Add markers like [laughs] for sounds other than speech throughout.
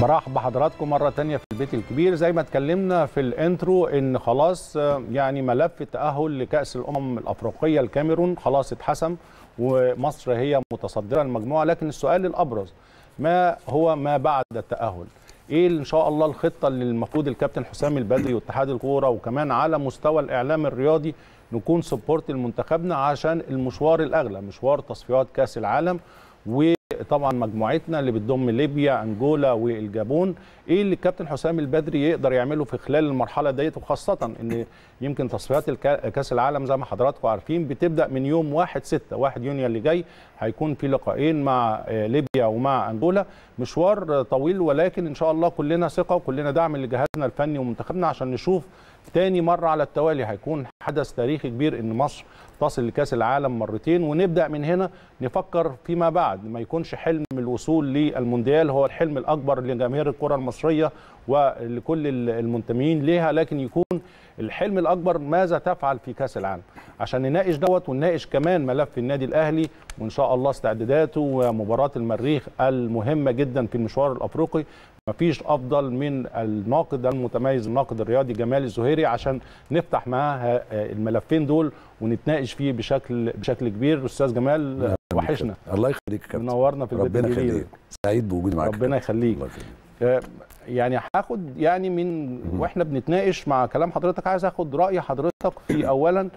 مرحبا بحضراتكم مرة تانية في البيت الكبير زي ما اتكلمنا في الانترو ان خلاص يعني ملف التأهل لكأس الأمم الأفريقية الكاميرون خلاص اتحسم ومصر هي متصدرة المجموعة لكن السؤال الأبرز ما هو ما بعد التأهل ايه ان شاء الله الخطه اللي المفروض الكابتن حسام البدري واتحاد الكوره وكمان على مستوى الاعلام الرياضي نكون سبورت لمنتخبنا عشان المشوار الاغلى مشوار تصفيات كاس العالم و طبعا مجموعتنا اللي بتضم ليبيا انجولا والجابون ايه اللي الكابتن حسام البدري يقدر يعمله في خلال المرحله ديت وخاصه ان يمكن تصفيات كاس العالم زي ما حضراتكم عارفين بتبدا من يوم 1 6 1 يونيو اللي جاي هيكون في لقاءين مع آه، ليبيا ومع انجولا مشوار طويل ولكن ان شاء الله كلنا ثقه وكلنا دعم لجهازنا الفني ومنتخبنا عشان نشوف تاني مره على التوالي هيكون حدث تاريخي كبير ان مصر تصل لكاس العالم مرتين ونبدا من هنا نفكر فيما بعد ما يكونش حلم الوصول للمونديال هو الحلم الاكبر لجماهير الكره المصريه ولكل المنتمين ليها لكن يكون الحلم الاكبر ماذا تفعل في كاس العالم عشان نناقش دوت ونناقش كمان ملف النادي الاهلي وان شاء الله استعداداته ومباراه المريخ المهمه جدا في المشوار الافريقي مفيش افضل من الناقد المتميز الناقد الرياضي جمال الزهيري عشان نفتح معاه الملفين دول ونتناقش فيه بشكل بشكل كبير استاذ جمال وحشنا الله يخليك يا كابتن منورنا في ربنا يخليك سعيد بوجودي معاك ربنا يخليك آه، يعني هاخد يعني من واحنا بنتناقش مع كلام حضرتك عايز اخد راي حضرتك في اولا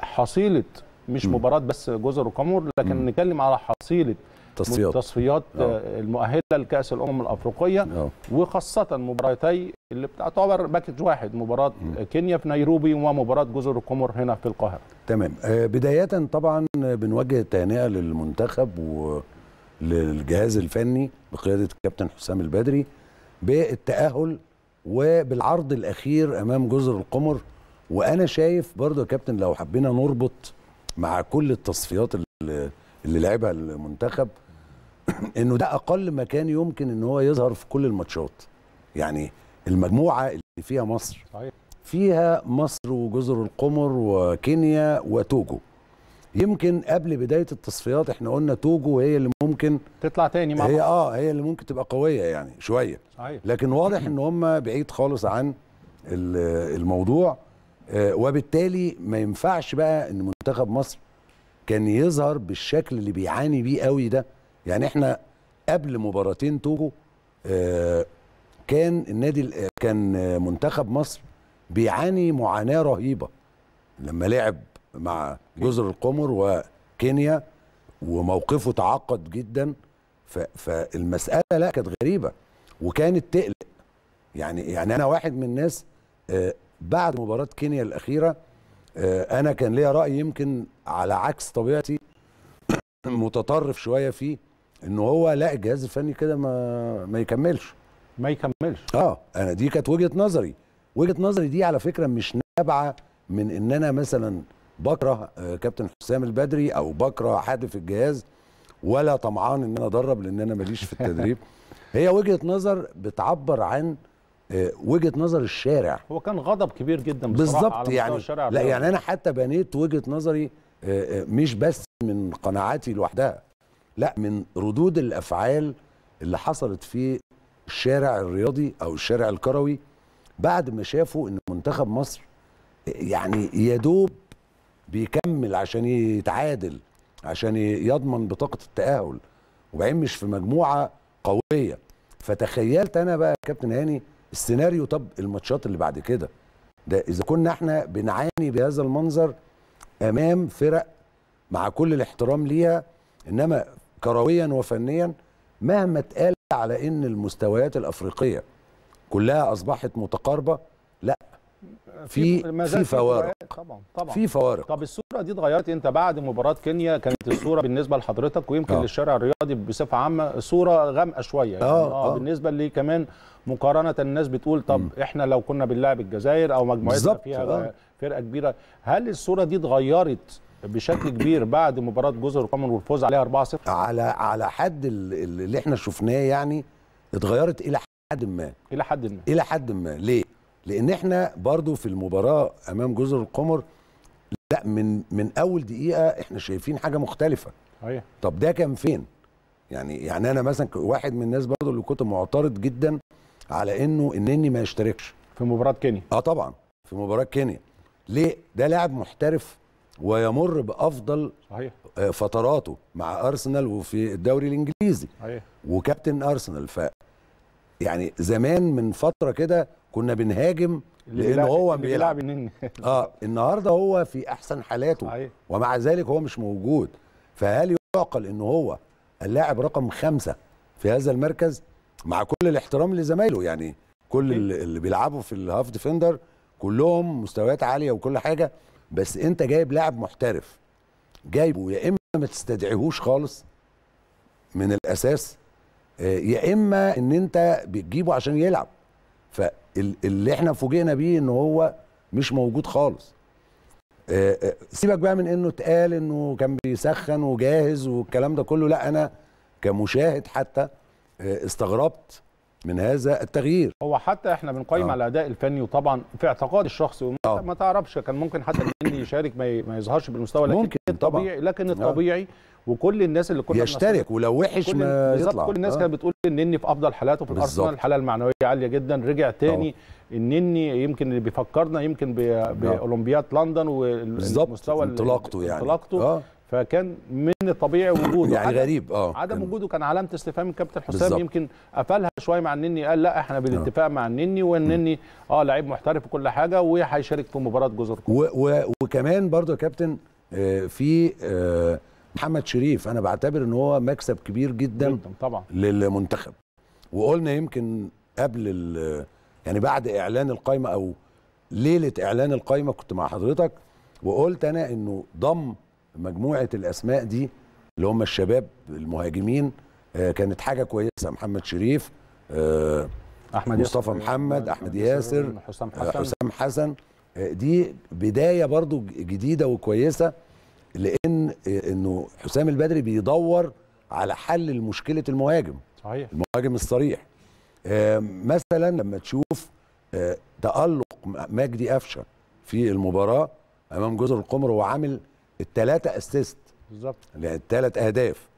حصيله مش مباراه بس جزر وقمر لكن نتكلم على حصيله تصفيات التصفيات نعم. آه، المؤهله لكاس الامم الافريقيه أوه. نعم. وخاصه مباراتي اللي بتعتبر باكج واحد مباراه م. كينيا في نيروبي ومباراه جزر القمر هنا في القاهره تمام آه، بدايه طبعا بنوجه التهنئه للمنتخب وللجهاز الفني بقياده الكابتن حسام البدري بالتاهل وبالعرض الاخير امام جزر القمر وانا شايف برضه يا كابتن لو حبينا نربط مع كل التصفيات اللي اللي لعبها المنتخب انه ده اقل مكان يمكن ان هو يظهر في كل الماتشات يعني المجموعه اللي فيها مصر فيها مصر وجزر القمر وكينيا وتوجو يمكن قبل بدايه التصفيات احنا قلنا توجو هي اللي ممكن تطلع تاني مع هي اه هي اللي ممكن تبقى قويه يعني شويه صحيح. لكن واضح ان هم بعيد خالص عن الموضوع آه، وبالتالي ما ينفعش بقى ان منتخب مصر كان يظهر بالشكل اللي بيعاني بيه قوي ده يعني احنا قبل مباراتين توجو آه، كان النادي كان منتخب مصر بيعاني معاناه رهيبه لما لعب مع جزر القمر وكينيا وموقفه تعقد جدا فالمساله لا كانت غريبه وكانت تقلق يعني يعني انا واحد من الناس آه، بعد مباراه كينيا الاخيره آه، انا كان ليا راي يمكن على عكس طبيعتي [coughs] متطرف شويه فيه ان هو لا الجهاز الفني كده ما ما يكملش ما يكملش اه انا دي كانت وجهه نظري وجهه نظري دي على فكره مش نابعه من ان انا مثلا بكره آه، كابتن حسام البدري او بكره حد في الجهاز ولا طمعان ان انا ادرب لان انا ماليش في التدريب [laughs] هي وجهه نظر بتعبر عن آه، وجهه نظر الشارع هو كان غضب كبير جدا بالظبط يعني الشارع لا يعني انا حتى بنيت وجهه نظري آه، آه، مش بس من قناعاتي لوحدها لا من ردود الافعال اللي حصلت في الشارع الرياضي او الشارع الكروي بعد ما شافوا ان منتخب مصر يعني يا دوب بيكمل عشان يتعادل عشان يضمن بطاقه التاهل وبعدين مش في مجموعه قويه فتخيلت انا بقى كابتن هاني السيناريو طب الماتشات اللي بعد كده ده اذا كنا احنا بنعاني بهذا المنظر امام فرق مع كل الاحترام ليها انما كرويا وفنيا مهما اتقال على ان المستويات الافريقيه كلها اصبحت متقاربه لا في في فوارق طبعا طبعا في فوارق طب الصوره دي اتغيرت انت بعد مباراه كينيا كانت الصوره بالنسبه لحضرتك ويمكن آه. للشارع الرياضي بصفه عامه صوره غامقه شويه يعني اه, آه،, آه. بالنسبه لكمان كمان مقارنه الناس بتقول طب م. احنا لو كنا بنلعب الجزائر او مجموعتنا فيها آه. فرقه كبيره هل الصوره دي اتغيرت بشكل كبير بعد مباراه جزر القمر والفوز عليها 4-0 على على حد اللي احنا شفناه يعني اتغيرت الى حد ما الى حد ما الى حد ما ليه لان احنا برضو في المباراه امام جزر القمر لا من من اول دقيقه احنا شايفين حاجه مختلفه ايوه طب ده كان فين يعني يعني انا مثلا واحد من الناس برضو اللي كنت معترض جدا على انه النني ما يشتركش في مباراه كينيا اه طبعا في مباراه كينيا ليه ده لاعب محترف ويمر بافضل صحيح. آه، فتراته مع ارسنال وفي الدوري الانجليزي صحيح. وكابتن ارسنال ف يعني زمان من فتره كده كنا بنهاجم لانه هو بيلعب النني اه النهارده هو في احسن حالاته صحيح. ومع ذلك هو مش موجود فهل يعقل ان هو اللاعب رقم خمسة في هذا المركز مع كل الاحترام لزمايله يعني كل اللي بيلعبوا في الهاف ديفندر كلهم مستويات عاليه وكل حاجه بس انت جايب لاعب محترف جايبه يا اما ما تستدعيهوش خالص من الاساس آه، يا اما ان انت بتجيبه عشان يلعب فاللي احنا فوجئنا بيه ان هو مش موجود خالص آه، آه، سيبك بقى من انه اتقال انه كان بيسخن وجاهز والكلام ده كله لا انا كمشاهد حتى آه، استغربت من هذا التغيير هو حتى احنا بنقيم آه. على الاداء الفني وطبعا في اعتقاد الشخصي آه. ما تعرفش كان ممكن حتى المني يشارك ما, يظهرش بالمستوى لكن ممكن الطبيعي لكن آه. الطبيعي وكل الناس اللي كنا يشترك ولو وحش ما يطلع كل الناس آه. كانت بتقول النني في افضل حالاته في الارسنال الحاله المعنويه عاليه جدا رجع آه. تاني النني يمكن اللي بيفكرنا يمكن نعم. باولمبياد لندن والمستوى انطلاقته يعني انطلاقته آه. فكان من الطبيعي وجوده يعني عدم غريب اه عدم وجوده كان علامه استفهام الكابتن حسام يمكن قفلها شويه مع النني قال لا احنا بالاتفاق آه. مع النني والنني اه لعيب محترف وكل حاجه وهيشارك في مباراه جزر كوره وكمان برضو يا كابتن آه، في آه، محمد شريف انا بعتبر ان هو مكسب كبير جدا, جداً طبعا للمنتخب وقلنا يمكن قبل يعني بعد اعلان القائمه او ليله اعلان القائمه كنت مع حضرتك وقلت انا انه ضم مجموعه الاسماء دي اللي هم الشباب المهاجمين آه، كانت حاجه كويسه محمد شريف آه، احمد مصطفى محمد احمد ياسر حسام آه، حسن, حسام حسن دي بدايه برضو جديده وكويسه لان انه حسام البدري بيدور على حل مشكله المهاجم صحيح المهاجم الصريح مثلا لما تشوف تالق مجدي قفشه في المباراه امام جزر القمر هو عامل التلاتة اسيست بالظبط يعني التلات اهداف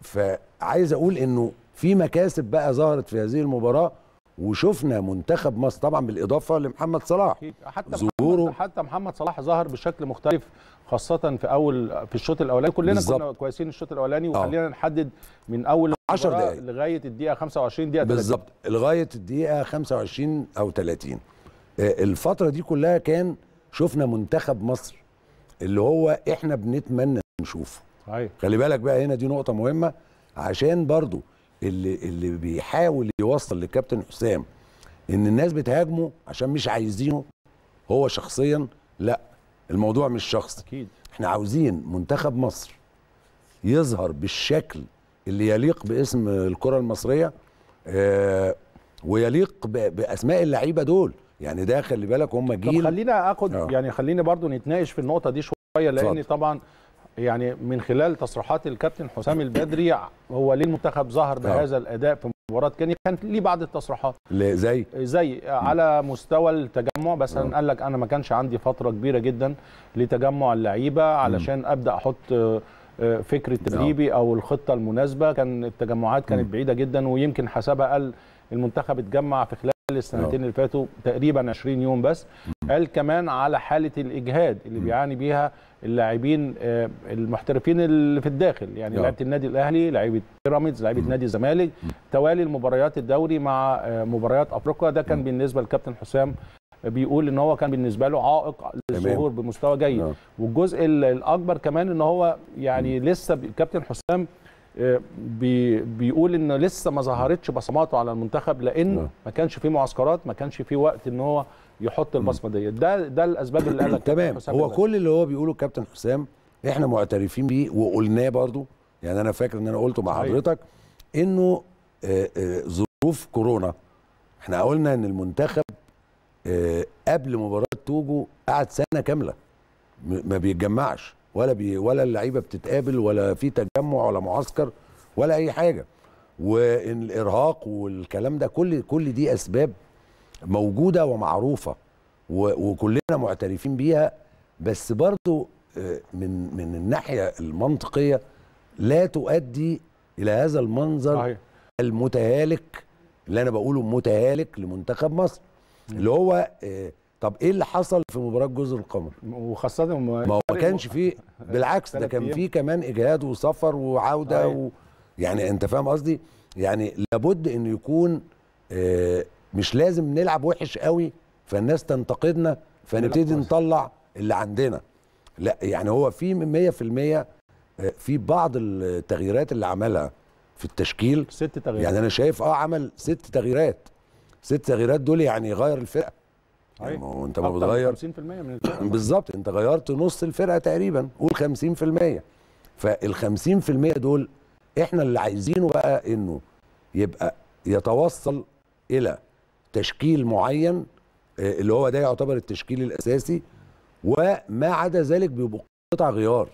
فعايز اقول انه في مكاسب بقى ظهرت في هذه المباراه وشفنا منتخب مصر طبعا بالاضافه لمحمد صلاح حتى ظهوره محمد حتى محمد صلاح ظهر بشكل مختلف خاصه في اول في الشوط الاولاني كلنا بالزبط. كنا كويسين الشوط الاولاني آه. وخلينا نحدد من اول 10 دقائق لغايه الدقيقه 25 دقيقه بالظبط لغايه الدقيقه 25 او 30 آه، الفتره دي كلها كان شفنا منتخب مصر اللي هو احنا بنتمنى نشوفه أيوة. خلي بالك بقى هنا دي نقطه مهمه عشان برضو اللي اللي بيحاول يوصل للكابتن حسام ان الناس بتهاجمه عشان مش عايزينه هو شخصيا لا الموضوع مش شخصي اكيد احنا عاوزين منتخب مصر يظهر بالشكل اللي يليق باسم الكره المصريه آه ويليق باسماء اللعيبه دول يعني ده خلي بالك هم جيل طب خلينا اخد آه. يعني خليني برضو نتناقش في النقطه دي شويه لان صد. طبعا يعني من خلال تصريحات الكابتن حسام البدري هو ليه المنتخب ظهر آه. بهذا آه. الاداء في مباراه كينيا كان ليه بعض التصريحات زي زي على مستوى التجمع مثلا آه. قال لك انا ما كانش عندي فتره كبيره جدا لتجمع اللعيبه علشان ابدا احط آه، فكر التدريبي او الخطه المناسبه كان التجمعات كانت بعيده جدا ويمكن حسبها قال المنتخب اتجمع في خلال السنتين آه. اللي فاتوا تقريبا 20 يوم بس قال كمان على حاله الاجهاد اللي بيعاني بيها اللاعبين آه، المحترفين اللي في الداخل يعني آه. لعيبه النادي الاهلي لعيبه بيراميدز لعيبه نادي الزمالك توالي المباريات الدوري مع مباريات افريقيا ده كان بالنسبه للكابتن حسام بيقول ان هو كان بالنسبه له عائق للظهور بمستوى جيد والجزء الاكبر كمان ان هو يعني لسه كابتن حسام بي بيقول ان لسه ما ظهرتش بصماته على المنتخب لان لا. نعم. ما كانش في معسكرات ما كانش في وقت ان هو يحط نعم. البصمه ديت ده ده الاسباب اللي قالك تمام هو كل اللي هو بيقوله الكابتن حسام احنا معترفين بيه وقلناه برضو يعني انا فاكر ان انا قلته مع حضرتك انه آه، آه، ظروف كورونا احنا قلنا ان المنتخب آه، قبل مباراه توجو قعد سنه كامله ما بيتجمعش ولا بي ولا اللعيبه بتتقابل ولا في تجمع ولا معسكر ولا اي حاجه والارهاق والكلام ده كل كل دي اسباب موجوده ومعروفه وكلنا معترفين بيها بس برضو آه، من من الناحيه المنطقيه لا تؤدي الى هذا المنظر صحيح. المتهالك اللي انا بقوله متهالك لمنتخب مصر اللي هو آه، طب ايه اللي حصل في مباراه جزر القمر وخاصه ما هو ما كانش فيه بالعكس ده كان في كمان اجهاد وسفر وعوده أيه. و... يعني انت فاهم قصدي يعني لابد انه يكون آه، مش لازم نلعب وحش قوي فالناس تنتقدنا فنبتدي نطلع اللي عندنا لا يعني هو في 100% آه، في بعض التغييرات اللي عملها في التشكيل ست تغييرات يعني انا شايف اه عمل ست تغييرات ست تغييرات دول يعني غير الفرقه يعني انت ما بتغير 50% من الفرقه [clears throat] بالظبط انت غيرت نص الفرقه تقريبا قول 50% فال 50% دول احنا اللي عايزينه بقى انه يبقى يتوصل الى تشكيل معين آه، اللي هو ده يعتبر التشكيل الاساسي وما عدا ذلك بيبقى قطع غيار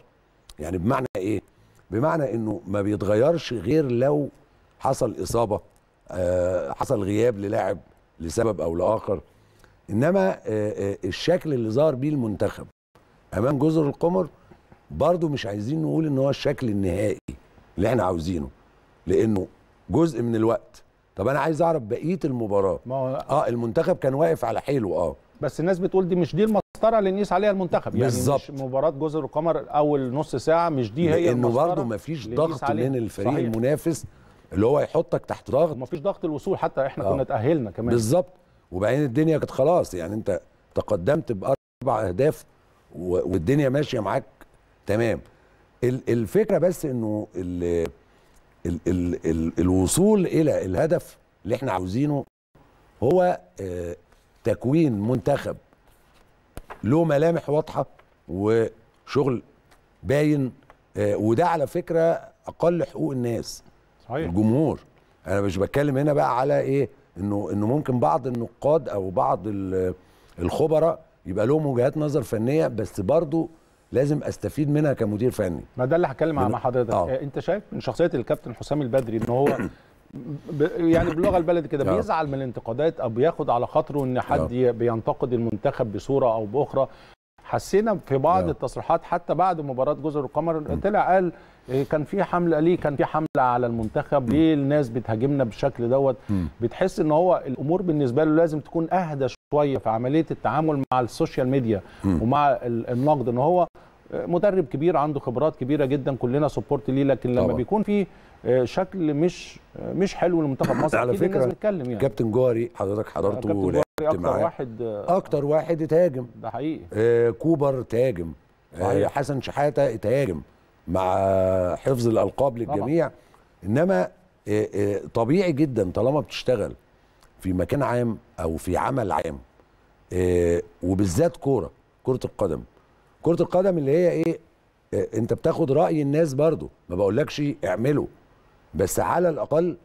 يعني بمعنى ايه بمعنى انه ما بيتغيرش غير لو حصل اصابه آه، حصل غياب للاعب لسبب او لاخر انما آه، آه، الشكل اللي ظهر بيه المنتخب امام جزر القمر برضو مش عايزين نقول ان هو الشكل النهائي اللي احنا عاوزينه لانه جزء من الوقت طب انا عايز اعرف بقيه المباراه ما هو اه المنتخب كان واقف على حيله اه بس الناس بتقول دي مش دي المسطره اللي نقيس عليها المنتخب يعني بالزبط. مش مباراه جزر القمر اول نص ساعه مش دي هي لانه برضه مفيش ضغط من الفريق صحيح. المنافس اللي هو يحطك تحت ضغط مفيش ضغط الوصول حتى احنا آه. كنا تاهلنا كمان بالظبط وبعدين الدنيا كانت خلاص يعني انت تقدمت باربع اهداف والدنيا ماشيه معاك تمام الفكره بس انه الـ الـ الـ الـ الوصول الى الهدف اللي احنا عاوزينه هو آه، تكوين منتخب له ملامح واضحه وشغل باين آه، وده على فكره اقل حقوق الناس صحيح الجمهور انا مش بتكلم هنا بقى على ايه انه انه ممكن بعض النقاد او بعض الخبراء يبقى لهم وجهات نظر فنيه بس برضه لازم استفيد منها كمدير فني ما ده اللي هتكلم مع حضرتك آه. إيه، انت شايف من شخصيه الكابتن حسام البدري ان هو ب... يعني باللغه البلدي كده آه. بيزعل من الانتقادات او بياخد على خاطره ان حد آه. بينتقد المنتخب بصوره او باخرى حسينا في بعض لا. التصريحات حتى بعد مباراه جزر القمر طلع قال إيه، كان في حمله ليه كان في حمله على المنتخب ليه الناس بتهاجمنا بالشكل دوت بتحس ان هو الامور بالنسبه له لازم تكون اهدى شويه في عمليه التعامل مع السوشيال ميديا ومع النقد ان هو مدرب كبير عنده خبرات كبيره جدا كلنا سبورت ليه لكن لما طبعا. بيكون في آه، شكل مش آه، مش حلو لمنتخب مصر [clears throat] على فكره يعني كابتن جوهري حضرتك حضرته كابتن جوهري آه، اكتر واحد اكتر واحد اتهاجم ده حقيقي آه كوبر اتهاجم آه حسن شحاته اتهاجم مع حفظ الالقاب للجميع طبعا. انما طبيعي جدا طالما بتشتغل في مكان عام او في عمل عام وبالذات كوره كره القدم كره القدم اللي هي ايه انت بتاخد راي الناس برضو ما بقولكش اعمله بس على الاقل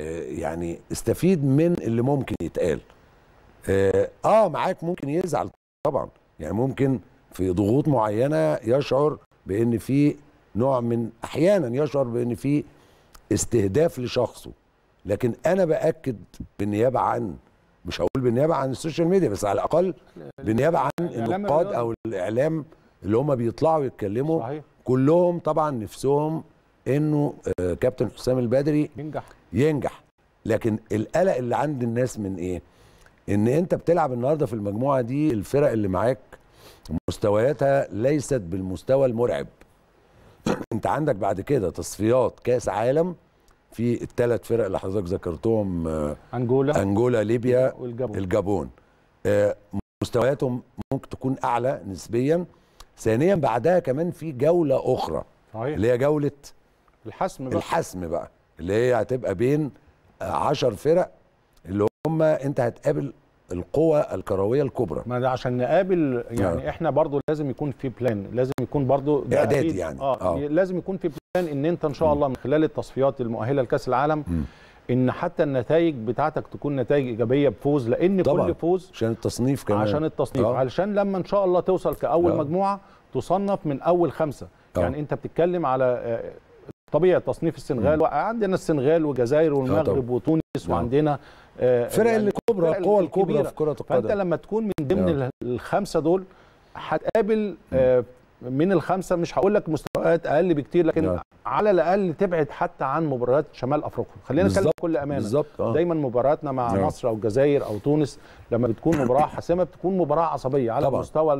آه، يعني استفيد من اللي ممكن يتقال آه،, اه معاك ممكن يزعل طبعا يعني ممكن في ضغوط معينه يشعر بان في نوع من احيانا يشعر بان في استهداف لشخصه لكن انا باكد بالنيابه عن مش هقول بالنيابه عن السوشيال ميديا بس على الاقل بالنيابه عن النقاد او الاعلام اللي هم بيطلعوا يتكلموا صحيح. كلهم طبعا نفسهم انه آه، كابتن حسام البدري ينجح ينجح لكن القلق اللي عند الناس من ايه ان انت بتلعب النهارده في المجموعه دي الفرق اللي معاك مستوياتها ليست بالمستوى المرعب [clears throat] انت عندك بعد كده تصفيات كاس عالم في الثلاث فرق اللي حضرتك ذكرتهم آه، انجولا انجولا ليبيا والجابون الجابون آه، مستوياتهم ممكن تكون اعلى نسبيا ثانيا بعدها كمان في جوله اخرى صحيح. اللي هي جوله الحسم بقى الحسم بقى اللي هي هتبقى بين 10 آه، فرق اللي هم انت هتقابل القوى الكرويه الكبرى ما ده عشان نقابل يعني آه. احنا برضو لازم يكون في بلان لازم يكون برضو اعداد يعني آه. آه. لازم يكون في بلان ان انت ان شاء الله من خلال التصفيات المؤهله لكاس العالم م. ان حتى النتائج بتاعتك تكون نتائج ايجابيه بفوز لان طبعًا. كل فوز عشان التصنيف كمان عشان التصنيف آه. علشان لما ان شاء الله توصل كاول آه. مجموعه تصنف من اول خمسه آه. يعني انت بتتكلم على آه، طبيعي تصنيف السنغال وقع عندنا السنغال والجزائر والمغرب آه، وتونس نعم. وعندنا الفرق آه، يعني الكبرى القوى الكبرى في كره القدم فانت لما تكون من ضمن نعم. الخمسه دول هتقابل آه، من الخمسه مش هقول لك مستويات اقل بكتير لكن نعم. على الاقل تبعد حتى عن مباريات شمال افريقيا خلينا نتكلم بكل امانه آه. دايما مباراتنا مع نعم. مصر او الجزائر او تونس لما بتكون مباراه حاسمه بتكون مباراه عصبيه على طبعا. المستوى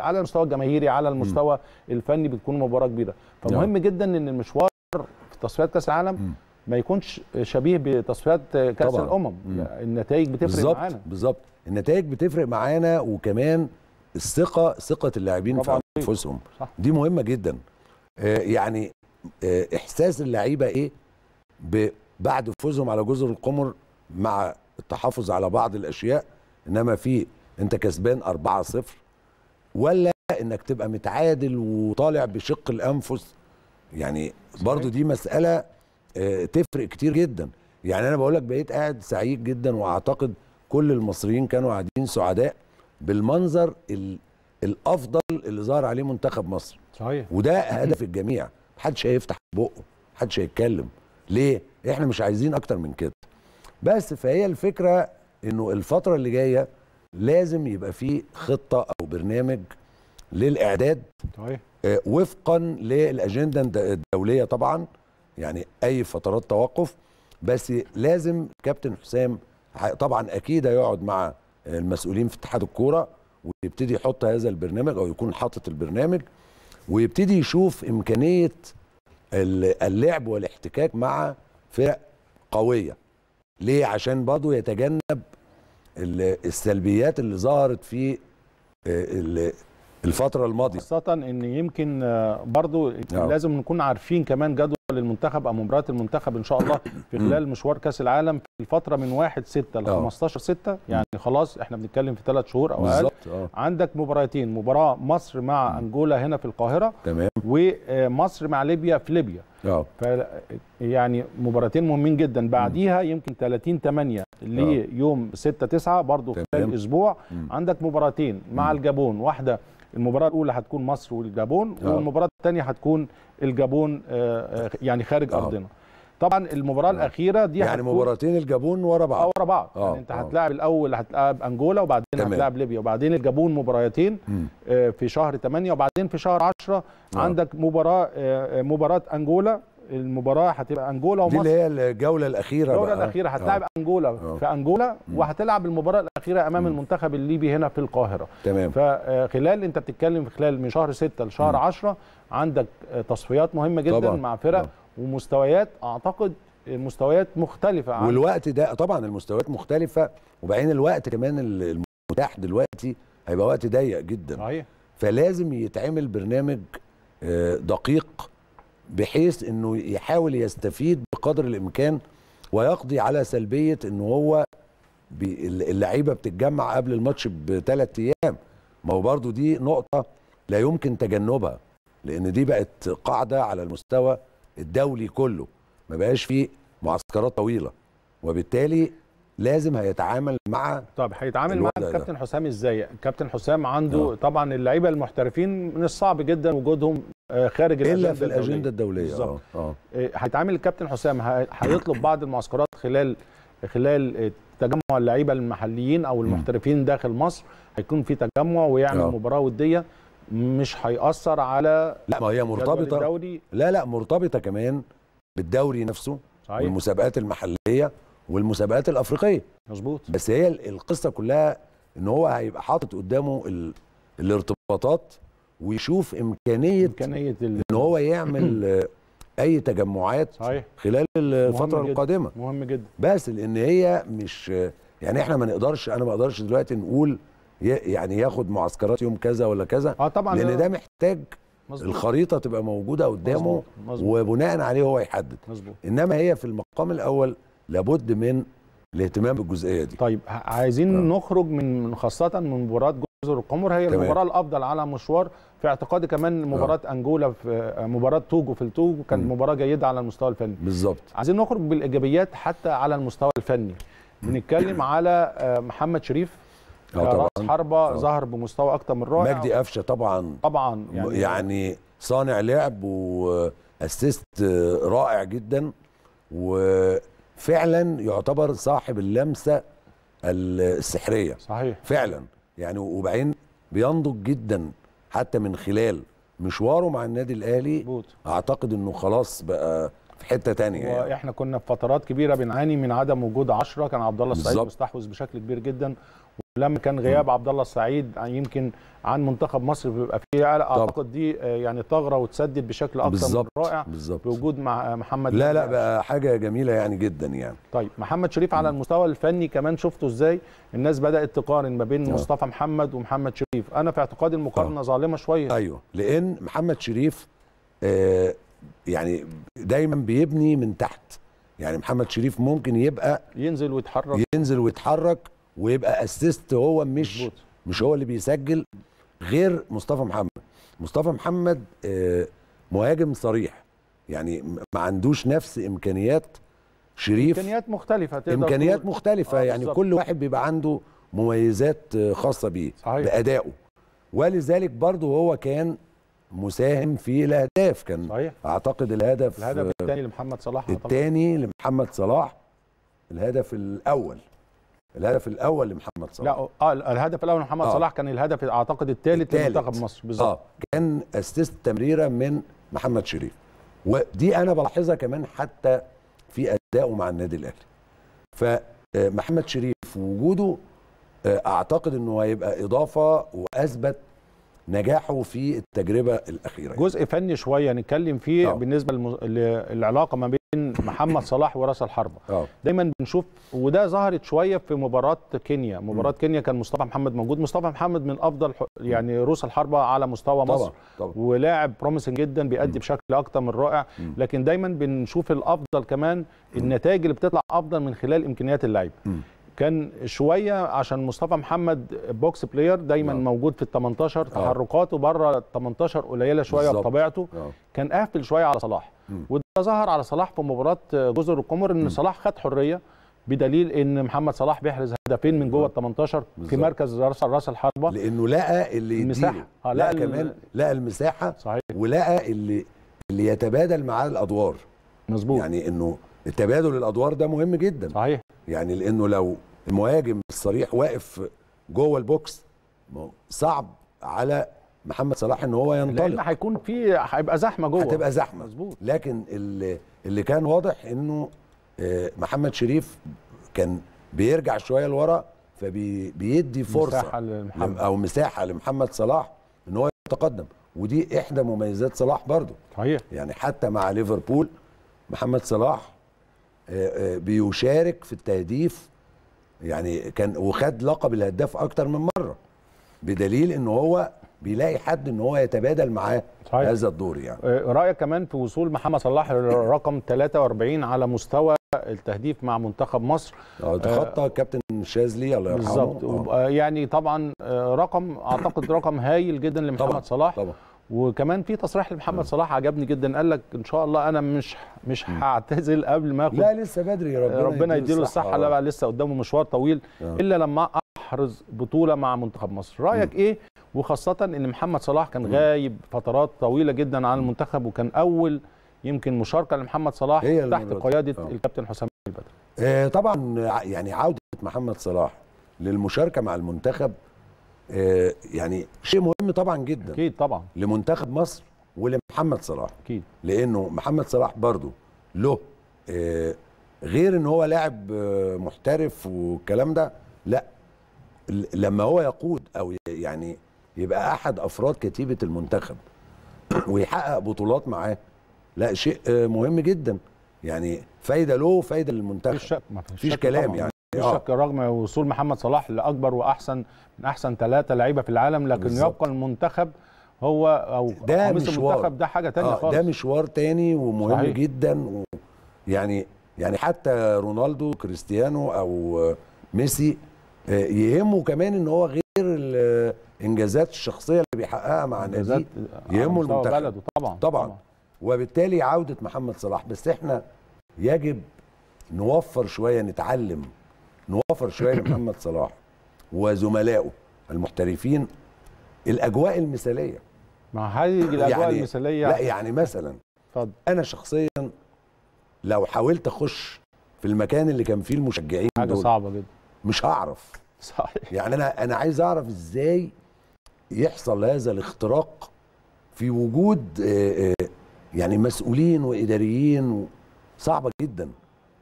على المستوى الجماهيري على المستوى م. الفني بتكون مباراه كبيره نعم. فمهم نعم. جدا ان المشوار في تصفيات كاس العالم ما يكونش شبيه بتصفيات كاس طبعًا. الامم مم. النتائج بتفرق معانا بالظبط النتائج بتفرق معانا وكمان الثقه ثقه اللاعبين في انفسهم دي مهمه جدا آه يعني آه احساس اللعيبه ايه بعد فوزهم على جزر القمر مع التحافظ على بعض الاشياء انما في انت كسبان 4 0 ولا انك تبقى متعادل وطالع بشق الانفس يعني برضو دي مساله آه، تفرق كتير جدا يعني انا بقول لك بقيت قاعد سعيد جدا واعتقد كل المصريين كانوا قاعدين سعداء بالمنظر الافضل اللي ظهر عليه منتخب مصر صحيح وده هدف الجميع محدش هيفتح بقه محدش هيتكلم ليه احنا مش عايزين اكتر من كده بس فهي الفكره انه الفتره اللي جايه لازم يبقى في خطه او برنامج للاعداد طيب. وفقا للاجنده الدوليه طبعا يعني اي فترات توقف بس لازم كابتن حسام طبعا اكيد هيقعد مع المسؤولين في اتحاد الكوره ويبتدي يحط هذا البرنامج او يكون حاطط البرنامج ويبتدي يشوف امكانيه اللعب والاحتكاك مع فرق قويه ليه عشان برضه يتجنب السلبيات اللي ظهرت في آه، الفتره الماضيه خاصه ان يمكن آه، برضو نعم. لازم نكون عارفين كمان جدول المنتخب او مباريات المنتخب ان شاء الله في خلال مشوار كاس العالم في الفتره من 1 6 ل 15 آه. 6 يعني خلاص احنا بنتكلم في ثلاث شهور او اقل آه. عندك مباراتين مباراه مصر مع انجولا هنا في القاهره تمام ومصر مع ليبيا في ليبيا اه ف يعني مباراتين مهمين جدا بعديها يمكن 30 8 ليوم 6 9 برضه خلال اسبوع عندك مباراتين مع الجابون واحده المباراه الاولى هتكون مصر والجابون أوه. والمباراه الثانيه هتكون الجابون آه، آه، يعني خارج أوه. ارضنا طبعا المباراه أوه. الاخيره دي يعني مباراتين الجابون ورا بعض ورا بعض آه. يعني انت هتلاعب الاول هتلاعب انجولا وبعدين تمام. هتلاعب ليبيا وبعدين الجابون مباراتين في شهر 8 وبعدين في شهر 10 عندك مباراه مباراه انجولا المباراه هتبقى انجولا ومصر دي اللي هي الجوله الاخيره الجوله الاخيره آه. هتلاعب انجولا أوه. في انجولا وهتلعب المباراه الاخيره امام م. المنتخب الليبي هنا في القاهره تمام فخلال آه، انت بتتكلم في خلال من شهر 6 لشهر 10 عندك آه، تصفيات مهمه جدا طبعا. مع فرق ومستويات اعتقد مستويات مختلفه عن والوقت ده طبعا المستويات مختلفه وبعدين الوقت كمان المتاح دلوقتي هيبقى وقت ضيق جدا صحيح فلازم يتعمل برنامج دقيق بحيث انه يحاول يستفيد بقدر الامكان ويقضي على سلبيه ان هو اللعيبه بتتجمع قبل الماتش بثلاث ايام ما هو برضو دي نقطه لا يمكن تجنبها لان دي بقت قاعده على المستوى الدولي كله ما بقاش فيه معسكرات طويله وبالتالي لازم هيتعامل مع طب هيتعامل مع الكابتن حسام ازاي؟ الكابتن حسام عنده أوه. طبعا اللعيبه المحترفين من الصعب جدا وجودهم آه، خارج الا الأجندة في الاجنده الدوليه بالظبط آه، آه. هيتعامل الكابتن حسام هيطلب بعض المعسكرات خلال خلال تجمع اللعيبه المحليين او المحترفين داخل مصر هيكون في تجمع ويعمل أوه. مباراه وديه مش هيأثر على لا ما هي مرتبطه لا لا مرتبطه كمان بالدوري نفسه صحيح. والمسابقات المحليه والمسابقات الافريقيه مظبوط بس هي القصه كلها ان هو هيبقى حاطط قدامه ال... الارتباطات ويشوف امكانيه امكانيه ال... ان هو يعمل [clears throat] اي تجمعات صحيح. خلال الفتره مهم القادمه جدا. مهم جدا بس لان هي مش يعني احنا ما نقدرش انا ما اقدرش دلوقتي نقول يعني ياخد معسكرات يوم كذا ولا كذا اه طبعا لان ده محتاج مزبوط. الخريطه تبقى موجوده قدامه مزبوط. مزبوط. وبناء عليه هو يحدد مزبوط. انما هي في المقام الاول لابد من الاهتمام بالجزئيه دي طيب عايزين آه. نخرج من خاصه من مباراه جزر القمر هي تمام. المباراه الافضل على مشوار في اعتقادي كمان مباراه آه. انجولا في آه، مباراه توجو في التوجو كانت مباراه جيده على المستوى الفني بالظبط عايزين نخرج بالايجابيات حتى على المستوى الفني بنتكلم على آه، محمد شريف آه, آه، راس حربه آه. ظهر بمستوى اكتر من رائع مجدي قفشه طبعا طبعا يعني, يعني صانع لعب واسيست رائع جدا و فعلا يعتبر صاحب اللمسه السحريه صحيح فعلا يعني وبعدين بينضج جدا حتى من خلال مشواره مع النادي الاهلي بوت. اعتقد انه خلاص بقى في حته تانية يعني. احنا كنا في فترات كبيره بنعاني من عدم وجود 10 كان عبد الله السعيد مستحوذ بشكل كبير جدا لما كان غياب عبد الله السعيد آه، يمكن عن منتخب مصر بيبقى فيه يعني اعتقد دي آه، يعني ثغره وتسدد بشكل اكثر من رائع بالزبط. بوجود مع آه، محمد لا لا بقى حاجه جميله يعني جدا يعني طيب محمد شريف على المستوى الفني كمان شفته ازاي الناس بدات تقارن ما بين أوه. مصطفى محمد ومحمد شريف انا في اعتقادي المقارنه أوه. ظالمه شويه ايوه لان محمد شريف يعني دايما بيبني من تحت يعني محمد شريف ممكن يبقى ينزل ويتحرك ينزل ويتحرك ويبقى اسيست هو مش مزبوط. مش هو اللي بيسجل غير مصطفى محمد مصطفى محمد آه، مهاجم صريح يعني ما عندوش نفس امكانيات شريف امكانيات مختلفه تقدر امكانيات تقول. مختلفه آه يعني بالزبط. كل واحد بيبقى عنده مميزات آه، خاصه بيه صحيح. بادائه ولذلك برضه هو كان مساهم في الاهداف كان صحيح. اعتقد الهدف الهدف آه، الثاني لمحمد صلاح الثاني لمحمد صلاح الهدف الاول الهدف الاول لمحمد صلاح لا اه الهدف الاول لمحمد آه. صلاح كان الهدف اعتقد الثالث لمنتخب مصر بالظبط آه. كان اسيست تمريره من محمد شريف ودي انا بلاحظها كمان حتى في ادائه مع النادي الاهلي فمحمد شريف وجوده آه، اعتقد انه هيبقى اضافه واثبت نجاحه في التجربه الاخيره يعني. جزء فني شويه نتكلم فيه آه. بالنسبه للعلاقه ما بين محمد صلاح وراس الحربه أوه. دايما بنشوف وده ظهرت شويه في مباراه كينيا مباراه كينيا كان مصطفى محمد موجود مصطفى محمد من افضل يعني رؤوس الحربه على مستوى طبعا. مصر طبعا. ولاعب بروميسنج جدا بيأدي بشكل اكتر من رائع لكن دايما بنشوف الافضل كمان النتائج اللي بتطلع افضل من خلال امكانيات اللعيبه كان شويه عشان مصطفى محمد بوكس بلاير دايما نعم. موجود في ال 18 آه. تحركاته بره ال 18 قليله شويه بالزبط. بطبيعته نعم. كان قافل شويه على صلاح مم. وده ظهر على صلاح في مباراه جزر القمر ان مم. صلاح خد حريه بدليل ان محمد صلاح بيحرز هدفين من جوه آه. ال 18 في مركز راس راس الحربه لانه لقى اللي يديله لقى, لقى كمان لقى المساحه صحيح. ولقى اللي اللي يتبادل معاه الادوار مظبوط يعني انه تبادل الادوار ده مهم جدا صحيح يعني لانه لو المهاجم الصريح واقف جوه البوكس صعب على محمد صلاح ان هو ينطلق لان هيكون في هيبقى زحمه جوه هتبقى زحمه مظبوط لكن اللي, اللي كان واضح انه آه، محمد شريف كان بيرجع شويه لورا فبيدي فرصه مساحة لمحمد. او مساحه لمحمد صلاح ان هو يتقدم ودي احدى مميزات صلاح برضه صحيح يعني حتى مع ليفربول محمد صلاح آه، آه، بيشارك في التهديف يعني كان وخد لقب الهداف اكتر من مره بدليل ان هو بيلاقي حد ان هو يتبادل معاه صحيح. هذا الدور يعني آه، رايك كمان في وصول محمد صلاح للرقم 43 على مستوى التهديف مع منتخب مصر تخطى آه كابتن شاذلي الله يرحمه بالظبط آه. يعني طبعا رقم اعتقد رقم هايل جدا لمحمد طبعًا. صلاح طبعا وكمان في تصريح لمحمد آه. صلاح عجبني جدا قال لك ان شاء الله انا مش مش هعتزل قبل ما اخد لا لسه بدري ربنا آه، ربنا يديله الصحه لا بقى لسه قدامه مشوار طويل آه. الا لما احرز بطوله مع منتخب مصر رايك ايه وخاصه ان محمد صلاح كان غايب فترات طويله جدا عن المنتخب وكان اول يمكن مشاركه لمحمد صلاح تحت قياده أوه. الكابتن حسام البدري طبعا يعني عوده محمد صلاح للمشاركه مع المنتخب آه، يعني شيء مهم طبعا جدا اكيد طبعا لمنتخب مصر ولمحمد صلاح اكيد لانه محمد صلاح برضه له آه، غير ان هو لاعب آه، محترف والكلام ده لا لما هو يقود او يعني يبقى احد افراد كتيبه المنتخب [clears throat] ويحقق بطولات معاه لا شيء مهم جدا يعني فايده له وفايده للمنتخب مفيش كلام يعني آه. يشك رغم وصول محمد صلاح لاكبر واحسن من احسن ثلاثه لعيبه في العالم لكن بالزبط. يبقى المنتخب هو او ده مشوار المنتخب ده حاجه ثانيه آه خالص ده مشوار ثاني ومهم صحيح. جدا و يعني يعني حتى رونالدو كريستيانو او ميسي آه، يهمه كمان ان هو غير الانجازات الشخصيه اللي بيحققها مع النادي يهمه المنتخب بلده طبعا طبعا وبالتالي عوده محمد صلاح بس احنا يجب نوفر شويه نتعلم نوفر شويه لمحمد صلاح وزملائه المحترفين الاجواء المثاليه ما هذه الاجواء يعني المثاليه لا يعني مثلا فضل. انا شخصيا لو حاولت اخش في المكان اللي كان فيه المشجعين حاجه دول صعبه جدا مش هعرف صحيح يعني انا انا عايز اعرف ازاي يحصل هذا الاختراق في وجود آه، آه، يعني مسؤولين واداريين صعبه جدا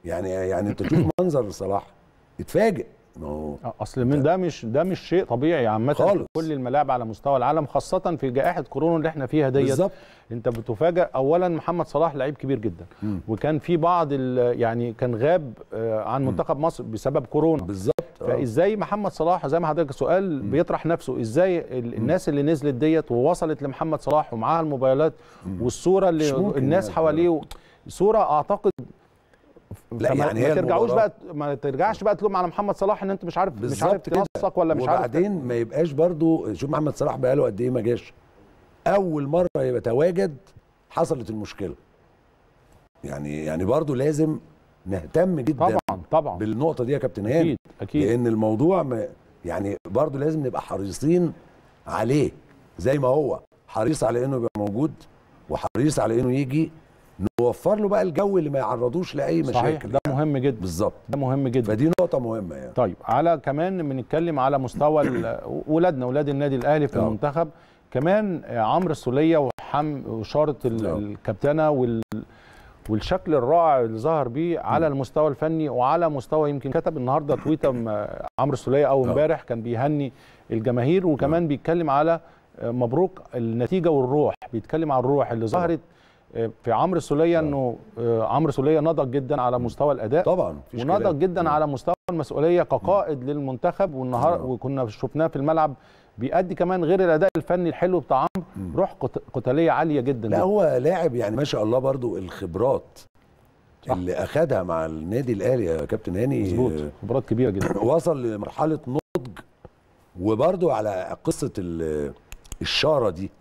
يعني يعني انت تشوف [clears throat] منظر صلاح يتفاجئ ما هو اصل من ده مش ده مش شيء طبيعي عامه كل الملاعب على مستوى العالم خاصه في جائحه كورونا اللي احنا فيها ديت انت بتفاجئ اولا محمد صلاح لعيب كبير جدا م. وكان في بعض يعني كان غاب عن منتخب مصر بسبب كورونا بالظبط آه. فازاي محمد صلاح زي ما حضرتك م. بيطرح نفسه ازاي الناس اللي نزلت ديت ووصلت لمحمد صلاح ومعاها الموبايلات والصوره اللي الناس يعني. حواليه صوره اعتقد لا يعني ما ترجعوش بقى ما ترجعش بقى تلوم على محمد صلاح ان انت مش عارف مش عارف تنسق ولا مش عارف وبعدين ما يبقاش برضو شوف محمد صلاح بقى له قد ايه ما جاش اول مره يتواجد حصلت المشكله يعني يعني برضو لازم نهتم جدا طبعا طبعا بالنقطه دي يا كابتن هاني اكيد اكيد لان الموضوع ما يعني برضو لازم نبقى حريصين عليه زي ما هو حريص على انه يبقى موجود وحريص على انه يجي نوفر له بقى الجو اللي ما يعرضوش لاي مشاكل صحيح ده يعني. مهم جدا بالظبط ده مهم جدا فدي نقطه مهمه يعني طيب على كمان بنتكلم على مستوى [clears throat] ولادنا ولاد النادي الاهلي في اه. المنتخب كمان عمرو السوليه وحم وشاره اه. الكابتنه وال والشكل الرائع اللي ظهر بيه على المستوى الفني وعلى مستوى يمكن كتب النهارده تويته عمرو السوليه او اه. امبارح كان بيهني الجماهير وكمان بيتكلم على مبروك النتيجه والروح بيتكلم على الروح اللي ظهرت في عمرو سوليه آه. انه آه، عمرو سوليه نضج جدا على مستوى الاداء طبعا ونضج جدا على مستوى المسؤوليه كقائد للمنتخب والنهار آه. وكنا شفناه في الملعب بيأدي كمان غير الاداء الفني الحلو بتاع عمرو روح قتاليه عاليه جدا لا جداً. هو لاعب يعني ما شاء الله برضو الخبرات صح. اللي اخدها مع النادي الاهلي يا كابتن هاني مظبوط خبرات كبيره جدا [clears throat] وصل لمرحله نضج وبرضو على قصه الشاره دي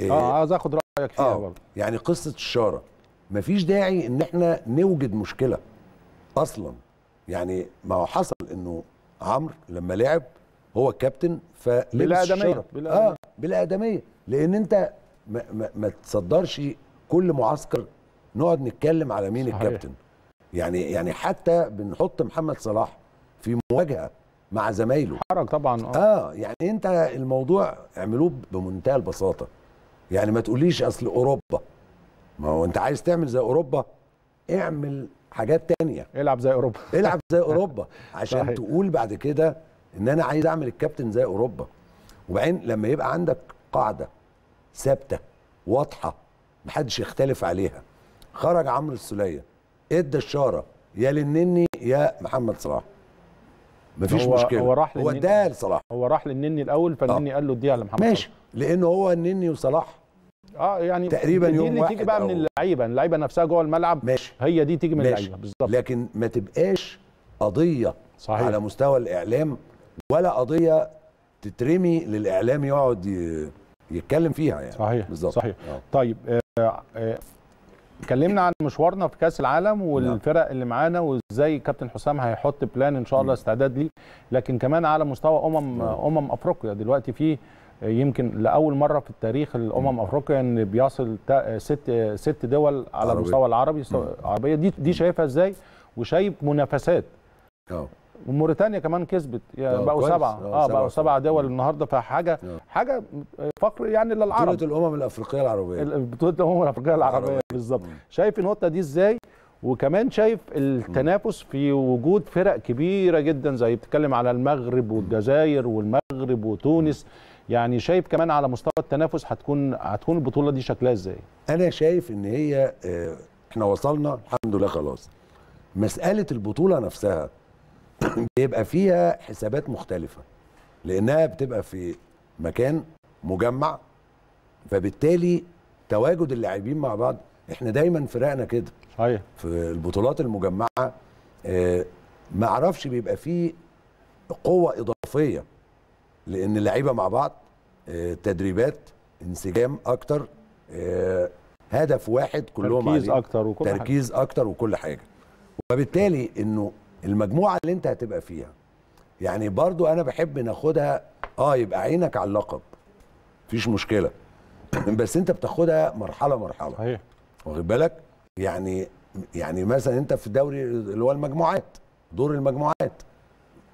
إيه. اه عايز اخد رايك فيها آه برضه يعني قصه الشاره مفيش داعي ان احنا نوجد مشكله اصلا يعني ما هو حصل انه عمرو لما لعب هو الكابتن فلبس بلا ادميه بلا اه بلا ادميه لان انت ما, ما, ما تصدرش كل معسكر نقعد نتكلم على مين صحيح. الكابتن يعني يعني حتى بنحط محمد صلاح في مواجهه مع زمايله حرج طبعا اه, آه، يعني انت الموضوع اعملوه بمنتهى البساطه يعني ما تقوليش اصل اوروبا ما هو انت عايز تعمل زي اوروبا اعمل حاجات تانية العب زي اوروبا [laughs] العب زي اوروبا [laughs] عشان صحيح. تقول بعد كده ان انا عايز اعمل الكابتن زي اوروبا وبعدين لما يبقى عندك قاعده ثابته واضحه محدش يختلف عليها خرج عمرو السوليه ادى الشاره يا للنني يا محمد صلاح مفيش هو مشكله هو راح هو اداها لصلاح هو راح للنني الاول فالنني آه. قال له اديها لمحمد ماشي لانه هو النني وصلاح اه يعني تقريبا يوم اللي واحد تيجي بقى من اللعيبه اللعيبه نفسها جوه الملعب ماشي هي دي تيجي من ماشي. اللعيبه بالظبط لكن ما تبقاش قضيه صحيح. على مستوى الاعلام ولا قضيه تترمي للاعلام يقعد يتكلم فيها يعني صحيح بالظبط صحيح آه. طيب آه آه اتكلمنا عن مشوارنا في كاس العالم والفرق نعم. اللي معانا وازاي كابتن حسام هيحط بلان ان شاء الله استعداد ليه لكن كمان على مستوى امم امم افريقيا دلوقتي في يمكن لاول مره في التاريخ الامم افريقيا ان بيصل ست ست دول على المستوى العربي العربيه دي دي شايفها ازاي وشايف منافسات اه وموريتانيا كمان كسبت يعني بقوا سبعه آه،, اه بقوا سبعه دول النهارده فحاجه آه. حاجه فقر يعني للعرب بطوله الامم الافريقيه العربيه بطوله الامم الافريقيه العربيه بالظبط شايف النقطه دي ازاي وكمان شايف التنافس في وجود فرق كبيره جدا زي بتتكلم على المغرب والجزائر والمغرب وتونس يعني شايف كمان على مستوى التنافس هتكون هتكون البطوله دي شكلها ازاي انا شايف ان هي احنا وصلنا الحمد لله خلاص مساله البطوله نفسها بيبقى فيها حسابات مختلفه لانها بتبقى في مكان مجمع فبالتالي تواجد اللاعبين مع بعض احنا دايما فرقنا كده صحيح في البطولات المجمعه آه ما اعرفش بيبقى فيه قوه اضافيه لان اللعيبه مع بعض آه تدريبات انسجام اكتر آه هدف واحد كلهم تركيز اكتر وكل تركيز حاجة. اكتر وكل حاجه وبالتالي انه المجموعه اللي انت هتبقى فيها يعني برضو انا بحب ناخدها اه يبقى عينك على اللقب مفيش مشكله [clears throat] بس انت بتاخدها مرحله مرحله صحيح واخد بالك يعني يعني مثلا انت في الدوري اللي هو المجموعات دور المجموعات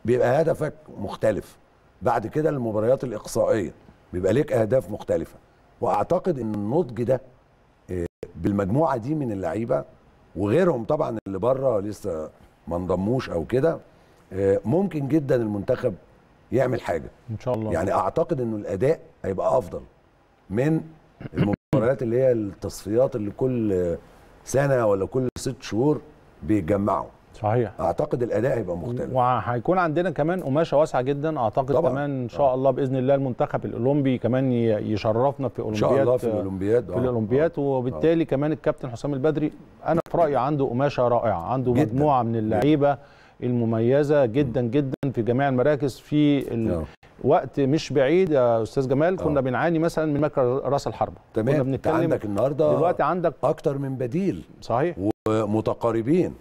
بيبقى هدفك مختلف بعد كده المباريات الاقصائيه بيبقى ليك اهداف مختلفه واعتقد ان النضج ده آه، بالمجموعه دي من اللعيبه وغيرهم طبعا اللي بره لسه ما انضموش او كده آه، ممكن جدا المنتخب يعمل حاجه ان شاء الله يعني اعتقد انه الاداء هيبقى افضل من المباريات اللي هي التصفيات اللي كل سنه ولا كل ست شهور بيتجمعوا صحيح اعتقد الاداء هيبقى مختلف وهيكون عندنا كمان قماشه واسعه جدا اعتقد طبعًا. كمان ان شاء الله باذن الله المنتخب الاولمبي كمان يشرفنا في اولمبياد ان شاء الله في الاولمبياد في آه. الاولمبياد آه. وبالتالي كمان الكابتن حسام البدري انا في رايي عنده قماشه رائعه عنده جداً. مجموعه من اللعيبه المميزه جدا جدا في جميع المراكز في ال... آه. وقت مش بعيد يا استاذ جمال كنا أوه. بنعاني مثلا من مكر راس الحربه تمام كنا بنتكلم عندك النهارده دلوقتي عندك اكتر من بديل صحيح ومتقاربين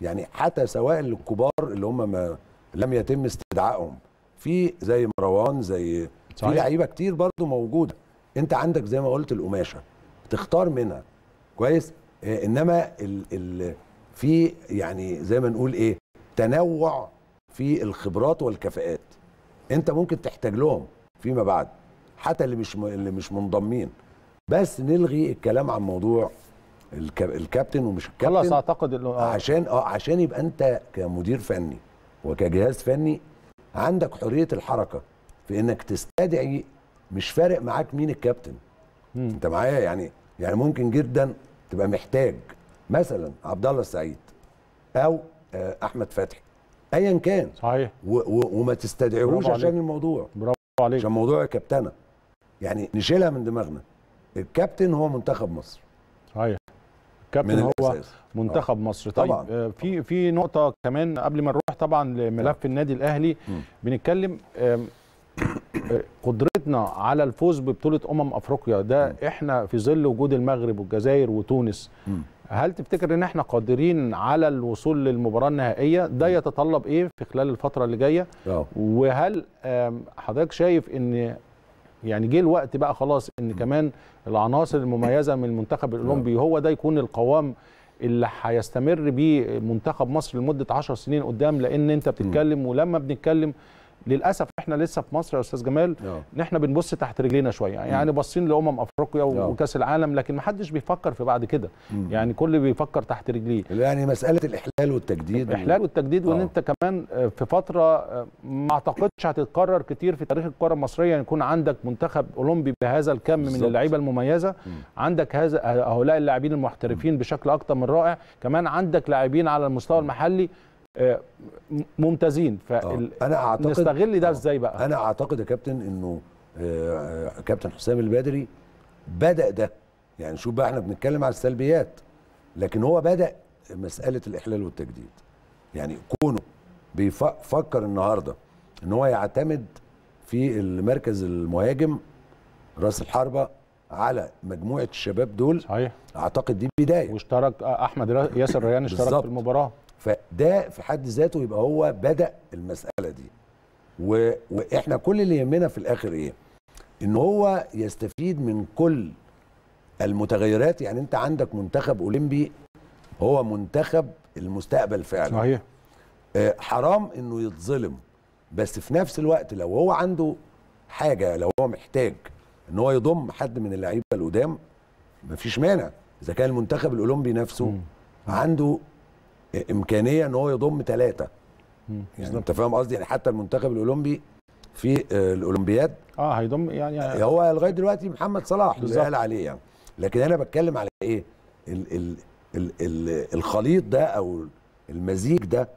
يعني حتى سواء الكبار اللي هم ما لم يتم استدعائهم في زي مروان زي صحيح. في لعيبه كتير برضو موجوده انت عندك زي ما قلت القماشه تختار منها كويس آه، انما ال ال في يعني زي ما نقول ايه تنوع في الخبرات والكفاءات انت ممكن تحتاج لهم فيما بعد حتى اللي مش اللي مش منضمين بس نلغي الكلام عن موضوع الكابتن ومش الكابتن خلاص اعتقد انه آه. عشان اه عشان يبقى انت كمدير فني وكجهاز فني عندك حريه الحركه في انك تستدعي مش فارق معاك مين الكابتن مم. انت معايا يعني يعني ممكن جدا تبقى محتاج مثلا عبد الله السعيد او آه، احمد فتحي ايا كان صحيح وما تستدعيهوش عشان الموضوع برافو عليك عشان موضوع الكابتنه يعني نشيلها من دماغنا الكابتن هو منتخب مصر صحيح كابتن هو آه. منتخب أوه. مصر طيب طبعا. آه، في في نقطه كمان قبل ما نروح طبعا لملف نعم. النادي الاهلي م. بنتكلم آه، قدرتنا على الفوز ببطوله امم افريقيا ده م. احنا في ظل وجود المغرب والجزائر وتونس م. هل تفتكر ان احنا قادرين على الوصول للمباراه النهائيه ده يتطلب ايه في خلال الفتره اللي جايه وهل حضرتك شايف ان يعني جه الوقت بقى خلاص ان كمان العناصر المميزه من المنتخب الاولمبي نعم. هو ده يكون القوام اللي هيستمر بيه منتخب مصر لمده 10 سنين قدام لان انت بتتكلم ولما بنتكلم للاسف احنا لسه في مصر يا استاذ جمال اه. ان احنا بنبص تحت رجلينا شويه يعني باصين لامم افريقيا اه. وكاس العالم لكن ما حدش بيفكر في بعد كده يعني كل بيفكر تحت رجليه يعني مساله الاحلال والتجديد الاحلال والتجديد وان اه. انت كمان في فتره ما اعتقدش هتتكرر كتير في تاريخ الكره المصريه يعني يكون عندك منتخب اولمبي بهذا الكم بالزبط. من اللعيبه المميزه مم. عندك هذا هؤلاء اللاعبين المحترفين بشكل اكتر من رائع كمان عندك لاعبين على المستوى المحلي آه، ممتازين فأنا آه، انا اعتقد نستغل ده آه، ازاي بقى انا اعتقد يا كابتن انه كابتن حسام البدري بدا ده يعني شوف بقى احنا بنتكلم على السلبيات لكن هو بدا مساله الاحلال والتجديد يعني كونه بيفكر النهارده ان هو يعتمد في المركز المهاجم راس الحربه على مجموعه الشباب دول صحيح اعتقد دي بدايه واشترك احمد ياسر ريان اشترك في المباراه فده في حد ذاته يبقى هو بدأ المسألة دي و... وإحنا كل اللي يهمنا في الآخر إيه إن هو يستفيد من كل المتغيرات يعني أنت عندك منتخب أولمبي هو منتخب المستقبل فعلا صحيح آه، حرام إنه يتظلم بس في نفس الوقت لو هو عنده حاجة لو هو محتاج إن هو يضم حد من اللعيبة القدام مفيش مانع إذا كان المنتخب الأولمبي نفسه عنده امكانيه ان هو يضم ثلاثه يعني انت فاهم قصدي يعني حتى المنتخب الاولمبي في آه، الاولمبياد اه هيضم يعني, يعني آه، هو لغايه دلوقتي محمد صلاح اللي قال عليه يعني لكن انا بتكلم على ايه ال ال ال الـ الخليط ده او المزيج ده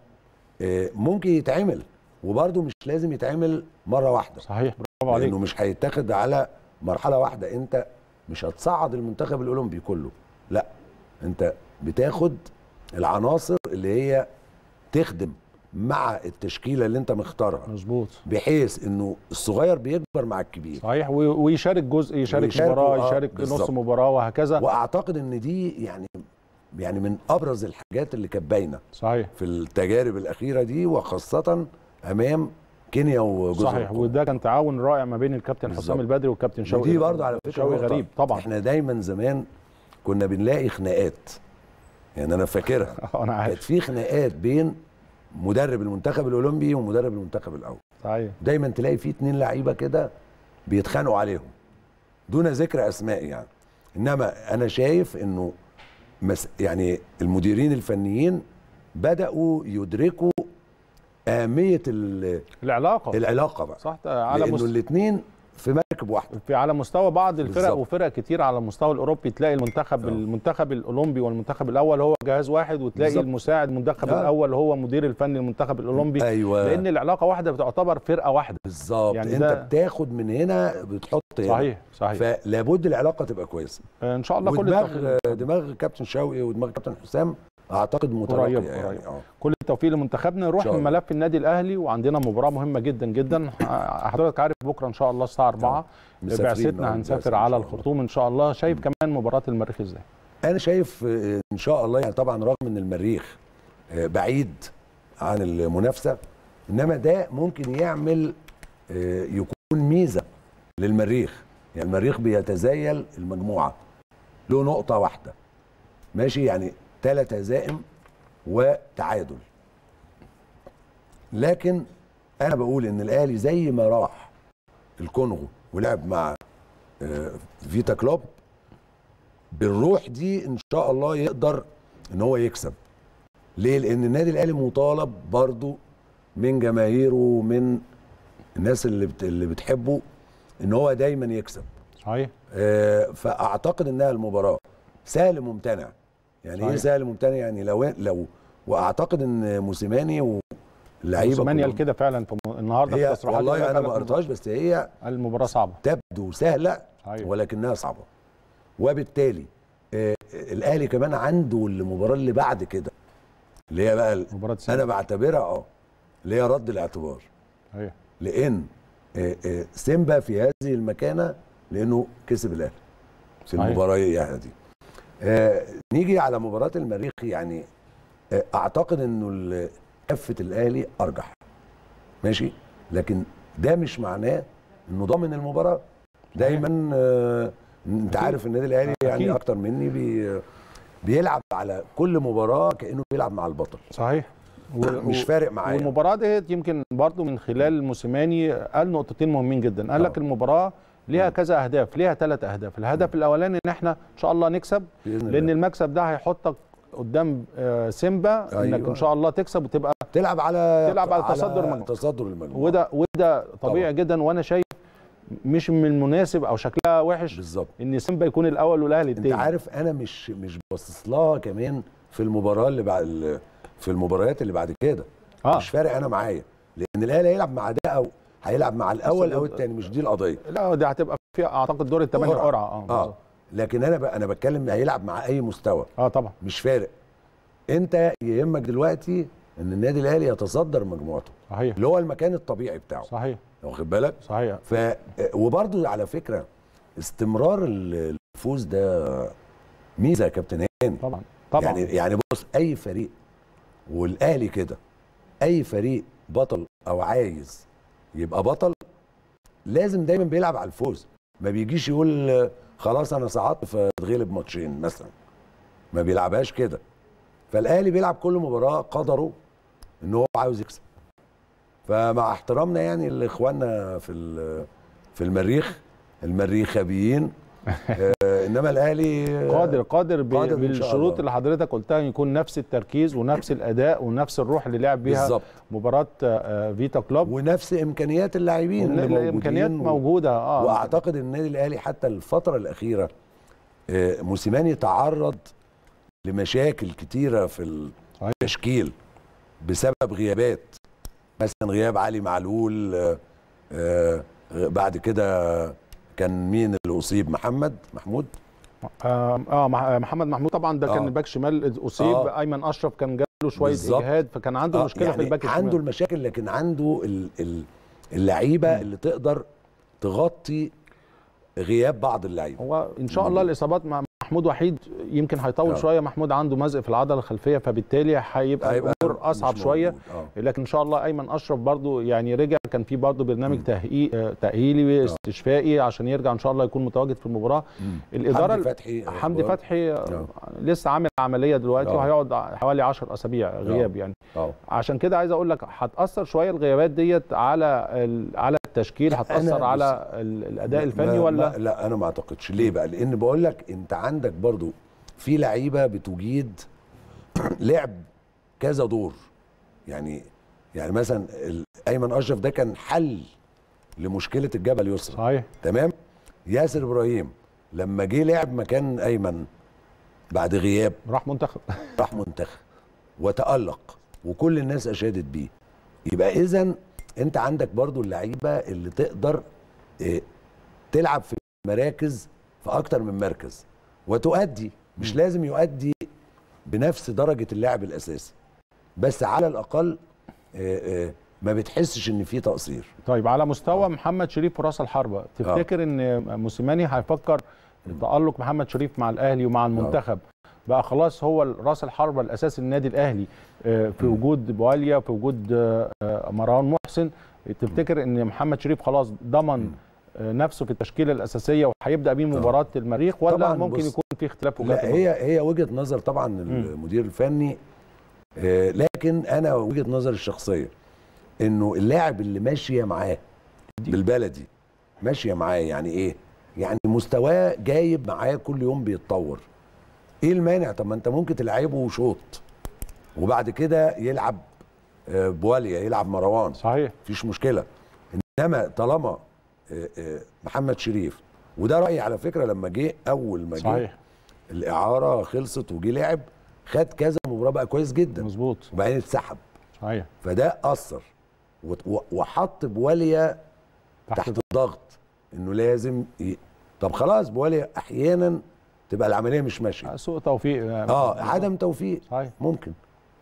آه، ممكن يتعمل وبرده مش لازم يتعمل مره واحده صحيح برافو عليك لانه مش هيتاخد على مرحله واحده انت مش هتصعد المنتخب الاولمبي كله لا انت بتاخد العناصر اللي هي تخدم مع التشكيله اللي انت مختارها مظبوط بحيث انه الصغير بيكبر مع الكبير صحيح ويشارك جزء يشارك مباراه آه، يشارك نص مباراه وهكذا واعتقد ان دي يعني يعني من ابرز الحاجات اللي كانت باينه صحيح في التجارب الاخيره دي وخاصه امام كينيا وجزء صحيح الكوم. وده كان تعاون رائع ما بين الكابتن حسام البدري والكابتن شوقي دي برضه على فكره غريب طبعا احنا دايما زمان كنا بنلاقي خناقات يعني انا فاكرها [laughs] أه، انا عارف كانت في خناقات بين مدرب المنتخب الاولمبي ومدرب المنتخب الاول صحيح دايما تلاقي في اتنين لعيبه كده بيتخانقوا عليهم دون ذكر اسماء يعني انما انا شايف انه مس يعني المديرين الفنيين بداوا يدركوا اهميه ال... العلاقه العلاقه بقى صح على لانه الاثنين في مركب واحده في على مستوى بعض الفرق بالزبط. وفرق كتير على المستوى الاوروبي تلاقي المنتخب أوه. المنتخب الاولمبي والمنتخب الاول هو جهاز واحد وتلاقي بالزبط. المساعد المنتخب أوه. الاول هو مدير الفني المنتخب الاولمبي أيوة. لان العلاقه واحده بتعتبر فرقه واحده بالظبط يعني انت بتاخد من هنا بتحط هنا صحيح صحيح فلابد العلاقه تبقى كويسه ان شاء الله كل دماغ دماغ كابتن شوقي ودماغ كابتن حسام اعتقد مترقيه قريب يعني قريب. آه. كل التوفيق لمنتخبنا نروح لملف النادي الاهلي وعندنا مباراه مهمه جدا جدا [laughs] حضرتك عارف بكره ان شاء الله الساعه 4 بعثتنا آه، هنسافر على الخرطوم ان شاء الله شايف كمان مباراه المريخ ازاي انا شايف آه، ان شاء الله يعني طبعا رغم ان المريخ آه، بعيد عن المنافسه انما ده ممكن يعمل يكون ميزه للمريخ يعني المريخ بيتزايل المجموعه له نقطه واحده ماشي يعني ثلاث هزائم وتعادل لكن انا بقول ان الاهلي زي ما راح الكونغو ولعب مع آه، فيتا كلوب بالروح دي ان شاء الله يقدر ان هو يكسب ليه لان النادي الاهلي مطالب برضو من جماهيره ومن الناس اللي اللي بتحبه ان هو دايما يكسب صحيح آه فاعتقد انها المباراه سهل ممتنع يعني إيه صحيح. ايه سهل ممتنع يعني لو لو واعتقد ان موسيماني واللعيبه موسيماني قال كده فعلا في النهارده في تصريحات والله انا ما قريتهاش بس هي المباراه صعبه تبدو سهله أيوة. ولكنها صعبه وبالتالي آه الاهلي كمان عنده المباراه اللي بعد كده اللي هي بقى مباراة انا بعتبرها اه اللي هي رد الاعتبار ايوه لان آه آه سيمبا في هذه المكانه لانه كسب الاهلي في المباراه يعني دي آه نيجي على مباراه المريخ يعني آه اعتقد انه كفه الاهلي ارجح ماشي لكن ده مش معناه انه ضامن المباراه دايما آه انت عارف النادي الاهلي يعني اكتر مني بي بيلعب على كل مباراه كانه بيلعب مع البطل صحيح [laughs] مش فارق معايا والمباراه ديت يمكن برضو من خلال موسيماني قال نقطتين مهمين جدا قال لك آه. المباراه ليها نعم. كذا اهداف ليها ثلاث اهداف الهدف نعم. الاولاني ان احنا ان شاء الله نكسب لان الله. المكسب ده هيحطك قدام آه، سيمبا أيوة. انك ان أيوة. شاء الله تكسب وتبقى تلعب على تلعب على تصدر على تصدر المجموعه وده وده طبيعي طبعا. جدا وانا شايف مش من المناسب او شكلها وحش بالظبط ان سيمبا يكون الاول والاهلي الثاني انت عارف انا مش مش باصص لها كمان في المباراه اللي بعد في المباريات اللي بعد كده آه. مش فارق انا معايا لان الاهلي هيلعب مع ده او هيلعب مع الاول او الثاني مش دي القضيه لا دي هتبقى فيها اعتقد دور الثمانيه قرعه اه, آه. لكن انا انا بتكلم هيلعب مع اي مستوى اه طبعا مش فارق انت يهمك دلوقتي ان النادي الاهلي يتصدر مجموعته صحيح اللي هو المكان الطبيعي بتاعه صحيح واخد بالك صحيح ف وبرده على فكره استمرار الفوز ده ميزه يا كابتن هاني طبعا طبعا يعني يعني بص اي فريق والاهلي كده اي فريق بطل او عايز يبقى بطل لازم دايما بيلعب على الفوز ما بيجيش يقول خلاص انا صعدت فاتغلب ماتشين مثلا ما بيلعبهاش كده فالاهلي بيلعب كل مباراه قدره ان هو عاوز يكسب فمع احترامنا يعني لاخواننا في في المريخ المريخابيين آه، انما الاهلي آه، قادر قادر, قادر بالشروط اللي حضرتك قلتها يكون نفس التركيز ونفس الاداء ونفس الروح اللي لعب بيها بالزبط. مباراه آه، فيتا كلوب ونفس امكانيات اللاعبين اللي الامكانيات موجوده اه واعتقد ان النادي الاهلي حتى الفتره الاخيره موسيماني تعرض لمشاكل كتيره في التشكيل بسبب غيابات مثلا غياب علي معلول بعد كده كان مين اللي اصيب محمد محمود آه،, اه محمد محمود طبعا ده آه. كان باك شمال اصيب آه. ايمن اشرف كان جاله شويه اجهاد فكان عنده آه. مشكله يعني في الباك الشمال عنده المشاكل لكن عنده اللعيبه اللي تقدر تغطي غياب بعض اللعيبه هو ان شاء الله الاصابات مع محمود وحيد يمكن هيطول طيب. شويه محمود عنده مزق في العضله الخلفيه فبالتالي هيبقى الامور اصعب شويه آه. لكن ان شاء الله ايمن اشرف برضو يعني رجع كان في برضو برنامج تهيئ آه، تاهيلي واستشفائي عشان يرجع ان شاء الله يكون متواجد في المباراه الاداره حمدي فتحي حمدي فتحي لسه عامل عمليه دلوقتي وهيقعد حوالي 10 اسابيع غياب يعني عشان كده عايز اقول لك هتاثر شويه الغيابات ديت على على التشكيل هتاثر على الاداء الفني ولا لا انا ما اعتقدش ليه بقى لان بقول لك انت عندك عندك برضو في لعيبه بتجيد لعب كذا دور يعني يعني مثلا ايمن اشرف ده كان حل لمشكله الجبل يسرى صحيح تمام ياسر ابراهيم لما جه لعب مكان ايمن بعد غياب راح منتخب [laughs] راح منتخب وتالق وكل الناس اشادت بيه يبقى اذا انت عندك برضو اللعيبه اللي تقدر آه، تلعب في مراكز في اكتر من مركز وتؤدي مش لازم يؤدي بنفس درجه اللاعب الاساسي بس على الاقل آآ آه، آآ آه، ما بتحسش ان في تقصير طيب على مستوى آه. محمد شريف وراس الحربه تفتكر آه. ان موسيماني هيفكر تالق محمد شريف مع الاهلي ومع آه. المنتخب آه. بقى خلاص هو راس الحربه الاساسي للنادي الاهلي في وجود بواليا في وجود مروان محسن تفتكر ان محمد شريف خلاص ضمن نفسه في التشكيله الاساسيه وهيبدا بيه مباراه المريخ ولا ممكن يكون في اختلاف وجهات لا هي هي وجهه نظر طبعا المدير الفني آه، لكن انا وجهه نظري الشخصيه انه اللاعب اللي ماشيه معاه بالبلدي ماشيه معاه يعني ايه يعني مستواه جايب معاه كل يوم بيتطور ايه المانع طب ما انت ممكن تلعبه شوط وبعد كده يلعب آه، بواليا يلعب مروان صحيح مفيش مشكله انما طالما آه، آه، محمد شريف وده رايي على فكره لما جه اول ما جه صحيح الاعاره خلصت وجه لعب خد كذا مباراه بقى كويس جدا مظبوط وبعدين اتسحب صحيح فده اثر وحط بواليا تحت, تحت الضغط انه لازم ي... طب خلاص بواليا احيانا تبقى العمليه مش ماشيه آه، سوء توفيق اه عدم توفيق صحيح. ممكن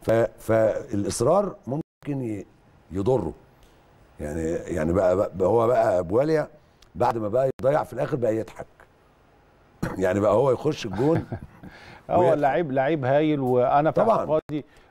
ف... فالاصرار ممكن ي... يضره يعني يعني بقى, بقى هو بقى ابو بعد ما بقى يضيع في الاخر بقى يضحك يعني بقى هو يخش الجون [laughs] هو لعيب لعيب هايل وانا في طبعا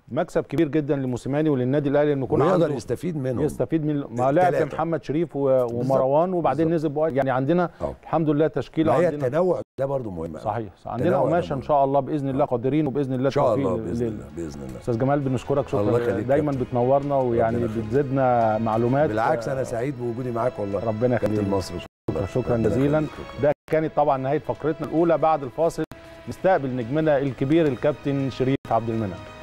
مكسب كبير جدا لموسيماني وللنادي الاهلي انه يكون عنده يقدر يستفيد منه يستفيد من ما لعب محمد شريف ومروان وبعدين نزل بوقت يعني عندنا أوه. الحمد لله تشكيله عندنا التنوع ده برده مهم صحيح عندنا قماشه ان شاء الله باذن الله قادرين وباذن الله ان شاء الله باذن الله باذن الله استاذ جمال بنشكرك شكرا الله دايما بتنورنا ويعني بتزيدنا معلومات بالعكس انا سعيد بوجودي معاك والله ربنا يخليك مصر شكرا شكرا جزيلا ده كانت طبعا نهايه فقرتنا الاولى بعد الفاصل نستقبل نجمنا الكبير الكابتن شريف عبد المنعم